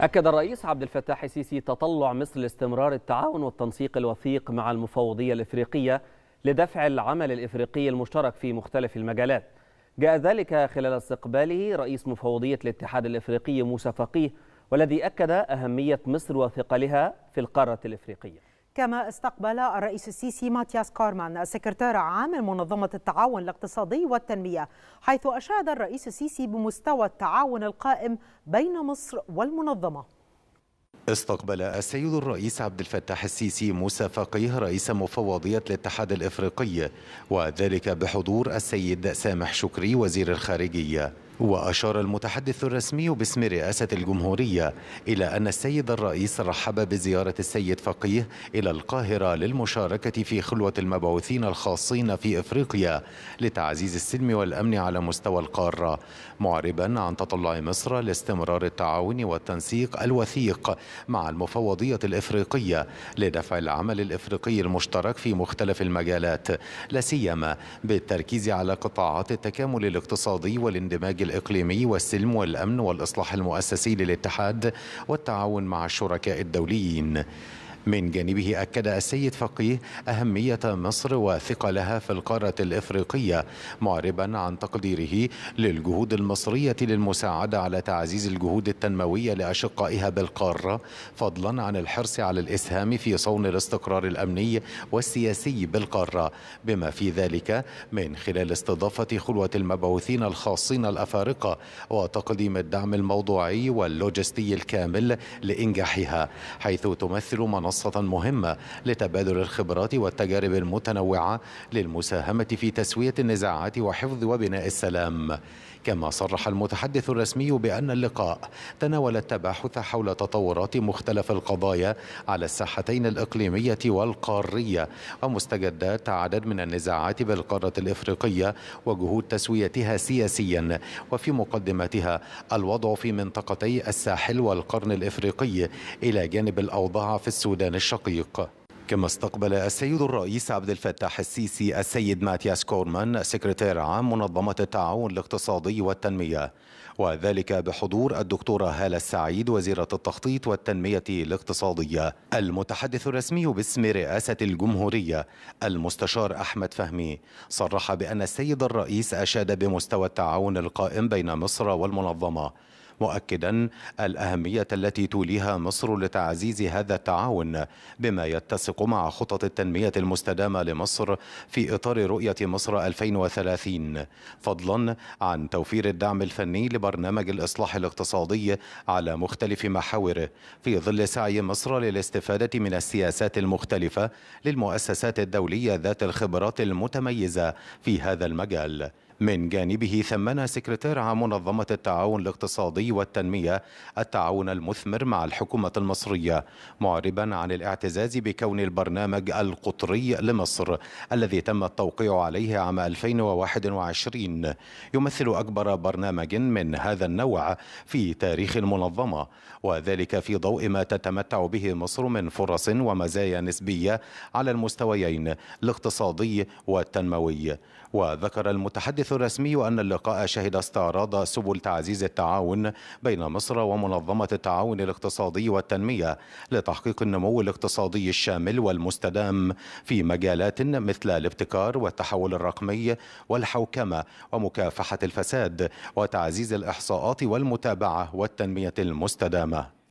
أكد الرئيس عبد الفتاح السيسي تطلع مصر لاستمرار التعاون والتنسيق الوثيق مع المفوضية الإفريقية لدفع العمل الإفريقي المشترك في مختلف المجالات جاء ذلك خلال استقباله رئيس مفوضية الاتحاد الإفريقي موسى فقيه والذي أكد أهمية مصر وثقلها في القارة الإفريقية كما استقبل الرئيس السيسي ماتياس كارمان سكرتير عام منظمة التعاون الاقتصادي والتنمية حيث أشاد الرئيس السيسي بمستوى التعاون القائم بين مصر والمنظمة استقبل السيد الرئيس عبد الفتاح السيسي موسى فقيه رئيس مفوضية الاتحاد الإفريقي وذلك بحضور السيد سامح شكري وزير الخارجية وأشار المتحدث الرسمي باسم رئاسة الجمهورية إلى أن السيد الرئيس رحب بزيارة السيد فقيه إلى القاهرة للمشاركة في خلوة المبعوثين الخاصين في إفريقيا لتعزيز السلم والأمن على مستوى القارة معربا عن تطلع مصر لاستمرار التعاون والتنسيق الوثيق مع المفوضية الإفريقية لدفع العمل الإفريقي المشترك في مختلف المجالات لا سيما بالتركيز على قطاعات التكامل الاقتصادي والاندماج الإقليمي والسلم والأمن والإصلاح المؤسسي للاتحاد والتعاون مع الشركاء الدوليين من جانبه أكد السيد فقيه أهمية مصر وثقلها في القارة الإفريقية معربا عن تقديره للجهود المصرية للمساعدة على تعزيز الجهود التنموية لأشقائها بالقارة فضلا عن الحرص على الإسهام في صون الاستقرار الأمني والسياسي بالقارة بما في ذلك من خلال استضافة خلوة المبعوثين الخاصين الأفارقة وتقديم الدعم الموضوعي واللوجستي الكامل لإنجاحها حيث تمثل منصة منصة مهمة لتبادل الخبرات والتجارب المتنوعة للمساهمة في تسوية النزاعات وحفظ وبناء السلام كما صرح المتحدث الرسمي بأن اللقاء تناول التباحث حول تطورات مختلف القضايا على الساحتين الإقليمية والقارية ومستجدات عدد من النزاعات بالقارة الإفريقية وجهود تسويتها سياسيا وفي مقدمتها الوضع في منطقتي الساحل والقرن الإفريقي إلى جانب الأوضاع في السودان الميدان الشقيق كما استقبل السيد الرئيس عبد الفتاح السيسي السيد ماتياس كورمان سكرتير عام منظمة التعاون الاقتصادي والتنمية وذلك بحضور الدكتورة هالة السعيد وزيرة التخطيط والتنمية الاقتصادية المتحدث الرسمي باسم رئاسة الجمهورية المستشار أحمد فهمي صرح بأن السيد الرئيس أشاد بمستوى التعاون القائم بين مصر والمنظمة مؤكدا الأهمية التي توليها مصر لتعزيز هذا التعاون بما يتسق مع خطط التنمية المستدامة لمصر في إطار رؤية مصر 2030 فضلا عن توفير الدعم الفني لبرنامج الإصلاح الاقتصادي على مختلف محاوره في ظل سعي مصر للاستفادة من السياسات المختلفة للمؤسسات الدولية ذات الخبرات المتميزة في هذا المجال من جانبه ثمن سكرتير عام منظمة التعاون الاقتصادي والتنمية التعاون المثمر مع الحكومة المصرية معربا عن الاعتزاز بكون البرنامج القطري لمصر الذي تم التوقيع عليه عام 2021 يمثل أكبر برنامج من هذا النوع في تاريخ المنظمة وذلك في ضوء ما تتمتع به مصر من فرص ومزايا نسبية على المستويين الاقتصادي والتنموي وذكر المتحدث الحديث الرسمي أن اللقاء شهد استعراض سبل تعزيز التعاون بين مصر ومنظمة التعاون الاقتصادي والتنمية لتحقيق النمو الاقتصادي الشامل والمستدام في مجالات مثل الابتكار والتحول الرقمي والحوكمة ومكافحة الفساد وتعزيز الإحصاءات والمتابعة والتنمية المستدامة